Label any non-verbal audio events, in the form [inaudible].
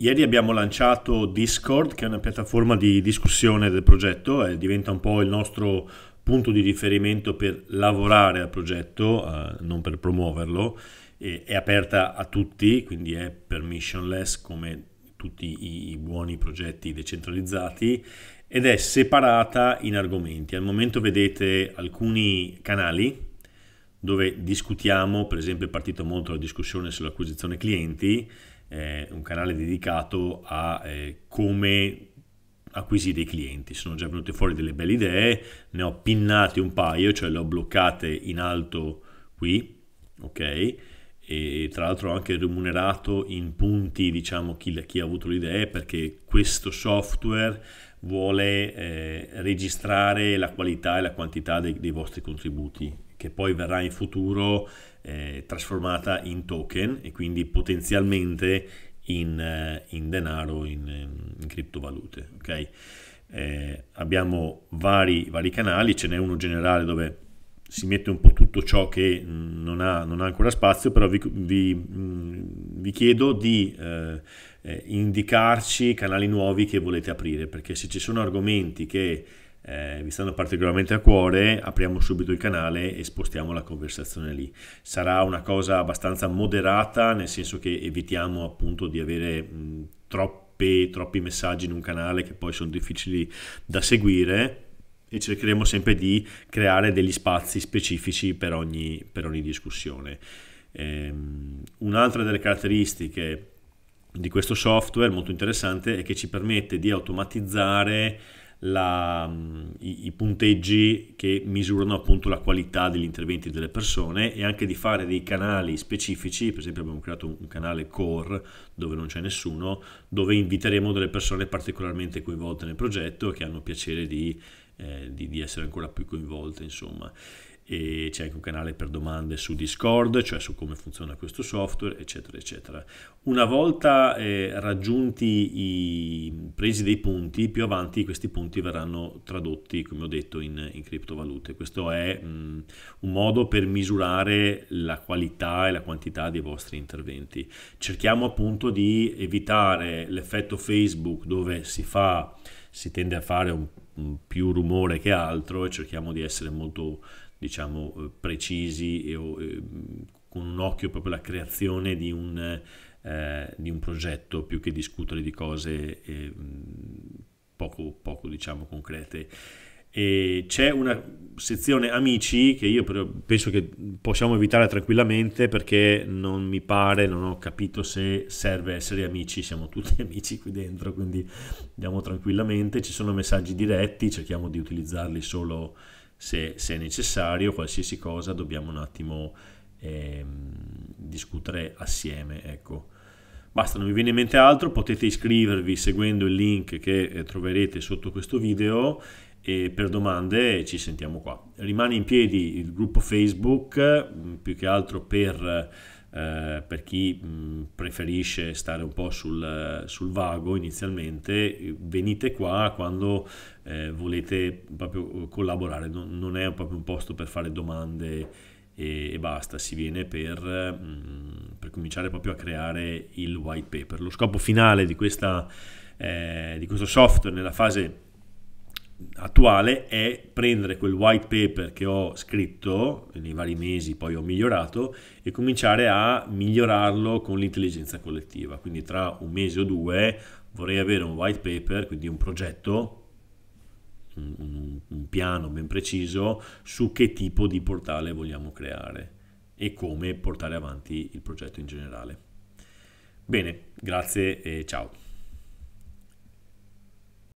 Ieri abbiamo lanciato Discord, che è una piattaforma di discussione del progetto e diventa un po' il nostro punto di riferimento per lavorare al progetto, eh, non per promuoverlo. E, è aperta a tutti, quindi è permissionless come tutti i, i buoni progetti decentralizzati ed è separata in argomenti. Al momento vedete alcuni canali dove discutiamo, per esempio è partita molto la discussione sull'acquisizione clienti eh, un canale dedicato a eh, come acquisire i clienti. Sono già venute fuori delle belle idee, ne ho pinnate un paio, cioè le ho bloccate in alto qui, ok? E tra l'altro ho anche remunerato in punti, diciamo, chi, chi ha avuto l'idea, perché questo software vuole eh, registrare la qualità e la quantità dei, dei vostri contributi che poi verrà in futuro eh, trasformata in token e quindi potenzialmente in, eh, in denaro, in, in criptovalute. Okay? Eh, abbiamo vari, vari, canali, ce n'è uno generale dove si mette un po' tutto ciò che mm, non ha, non ha ancora spazio, però vi, vi, mm, vi chiedo di eh, eh, indicarci canali nuovi che volete aprire, perché se ci sono argomenti che eh, mi stanno particolarmente a cuore, apriamo subito il canale e spostiamo la conversazione lì. Sarà una cosa abbastanza moderata, nel senso che evitiamo appunto di avere mh, troppe, troppi messaggi in un canale che poi sono difficili da seguire e cercheremo sempre di creare degli spazi specifici per ogni, per ogni discussione. Ehm, un'altra delle caratteristiche di questo software molto interessante è che ci permette di automatizzare la, mm, i, i, punteggi che misurano appunto la qualità degli interventi delle persone e anche di fare dei canali specifici, per esempio abbiamo creato un, un canale core dove non c'è nessuno, dove inviteremo delle persone particolarmente coinvolte nel progetto che hanno piacere di, eh, di, di essere ancora più coinvolte insomma e c'è anche un canale per domande su Discord, cioè su come funziona questo software, eccetera, eccetera. Una volta eh, raggiunti i presi dei punti, più avanti questi punti verranno tradotti, come ho detto, in, in criptovalute. Questo è mh, un modo per misurare la qualità e la quantità dei vostri interventi. Cerchiamo appunto di evitare l'effetto Facebook dove si fa si tende a fare un, un più rumore che altro e cerchiamo di essere molto diciamo eh, precisi e, e eh, con un occhio proprio alla creazione di un, eh, di un progetto più che discutere di cose eh, poco, poco diciamo concrete. E c'è una sezione amici che io penso che possiamo evitare tranquillamente perché non mi pare, non ho capito se serve essere amici, siamo tutti [laughs] amici qui dentro, quindi andiamo tranquillamente, ci sono messaggi diretti, cerchiamo di utilizzarli solo se, se è necessario, qualsiasi cosa dobbiamo un attimo eh, discutere assieme. Ecco. Basta, non mi viene in mente altro, potete iscrivervi seguendo il link che eh, troverete sotto questo video e per domande ci sentiamo qua. Rimane in piedi il gruppo Facebook, mm, più che altro per eh, per chi mh, mm, preferisce stare un po' sul, sul, vago inizialmente, venite qua quando eh, volete proprio eh, collaborare, non, non, è proprio un posto per fare domande e, e basta, si viene per, mh, mm, per, cominciare proprio a creare il white paper. Lo scopo finale di, questa, eh, di questo software nella fase attuale è prendere quel white paper che ho scritto nei vari mesi, poi ho migliorato, e cominciare a migliorarlo con l'intelligenza collettiva. Quindi tra un mese o due vorrei avere un white paper, quindi un progetto, un, un piano ben preciso su che tipo di portale vogliamo creare e come portare avanti il progetto in generale. Bene, grazie e ciao.